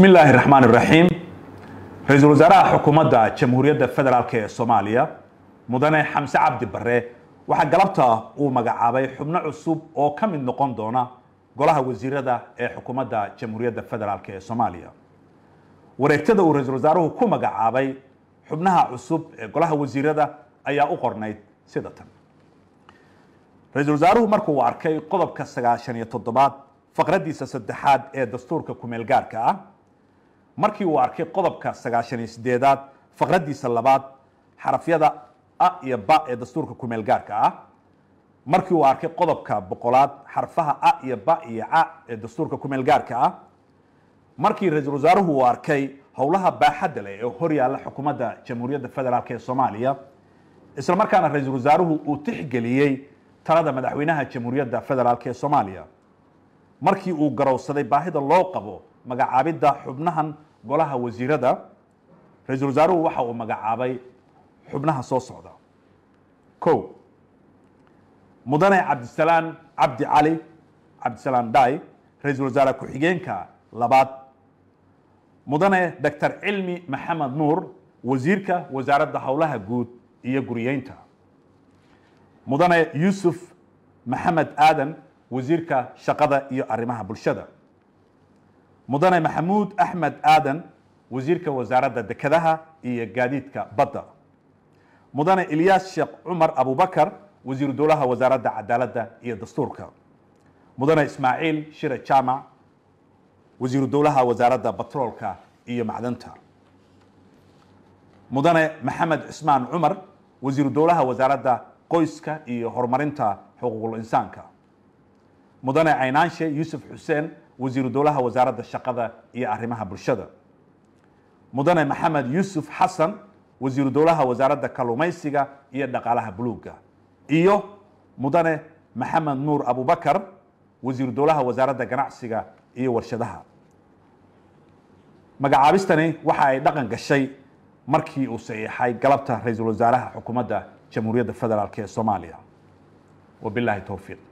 بسم iraxiim ra الرحيم wasaaraha xukuumadda jamhuuriyadda federaalk ee soomaaliya mudane xamse cabdi barre waxaa galabta uu magacaabay xubno cusub oo ka mid noqon doona golaha wasiirada ee xukuumadda jamhuuriyadda federaalk ee soomaaliya wareegtada uu ra-iisul wasaaruhu ku magacaabay xubnaha cusub ee golaha wasiirada ayaa u qornayd sida tan ra-iisul wasaaruhu markuu arkay qodobka sagaashan iyo toddobaad faqradiisa saddexaad ee dastuurka ku-meel gaarka ah markii uu arkay qodobka sagaashan iyo sideedaad faqradiisa labaad xarafyada a iyo ba ee dastuurka kumeel gaarka ah markii uu arkay qodobka boqolaad xarfaha a iyo ba iyo ca ee dastuurka kumeel gaarka ah markii ra-iisul wasaaruhu uu arkay howlaha baaxadda leh ee horyaalla xukuumadda jamhuuriyadda federaalk ee soomaaliya isla markaana ra-iisul wasaaruhu uu tixgeliyey talada madaxweynaha jamhuuriyadda federaalk ee soomaaliya markii uu garowsaday baahida loo qabo magacaabidda xubnahan golaha wasiirada ra-iisul wasaaruhu waxa uu magacaabay xubnaha soo socda ko mudane cabdisalaan cabdi cali cabdisalaan dai ra-iisul wasaare ku-xigeenka labaad mudane doctor cilmi maxamed nuur wasiirka wasaaradda howlaha guud iyo guriyeynta mudane yuusuf maxamed aadan wasiirka shaqada iyo arrimaha bulshada mudane maxamuud axmed aadan wasiirka wasaaradda dekedaha iyo gaadiidka badda mudane ilyaas sheekh cumar abubakar wasiiru dowlaha wasaaradda cadaaladda iyo dastuurka mudane ismaaciil shire jaamac wasiiru dowlaha wasaaradda batroolka iyo macdanta mudane maxamed cismaan cumar wasiiru dowlaha wasaaradda qoyska iyo horumarinta xuquuqul insaanka mudane caynaanshe yuusuf xuseen wasiiru dowlaha wasaaradda shaqada iyo arrimaha bulshada mudane maxamed yuusuf xasan wasiiru dowlaha wasaaradda kalluumaysiga iyo dhaqaalaha buluugga iyo mudane maxamed nuur abubakar wasiiru dowlaha wasaaradda ganacsiga iyo warshadaha magacaabistani waxa ay dhaqan gashay markii uu saxiixay galabta ra-iisul wasaaraha xukuumadda jamhuuriyadda federaalk ee soomaaliya wabilahi towfiiq